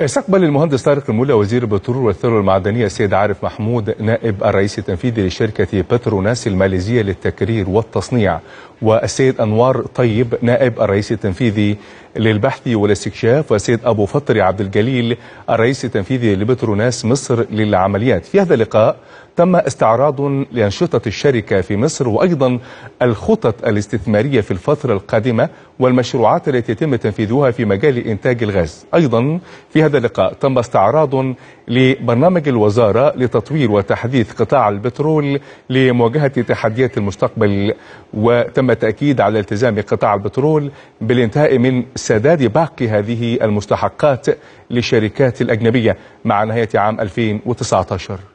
استقبل المهندس طارق المولى وزير البترول والثروه المعدنيه السيد عارف محمود نائب الرئيس التنفيذي لشركه بتروناس الماليزيه للتكرير والتصنيع والسيد انوار طيب نائب الرئيس التنفيذي للبحث والاستكشاف والسيد أبو فطري عبد الجليل الرئيس التنفيذي لبتروناس مصر للعمليات في هذا اللقاء تم استعراض لأنشطة الشركة في مصر وأيضا الخطط الاستثمارية في الفترة القادمة والمشروعات التي يتم تنفيذها في مجال إنتاج الغاز أيضا في هذا اللقاء تم استعراض لبرنامج الوزارة لتطوير وتحديث قطاع البترول لمواجهة تحديات المستقبل وتم التأكيد على التزام قطاع البترول بالانتهاء من سداد باقي هذه المستحقات للشركات الأجنبية مع نهاية عام 2019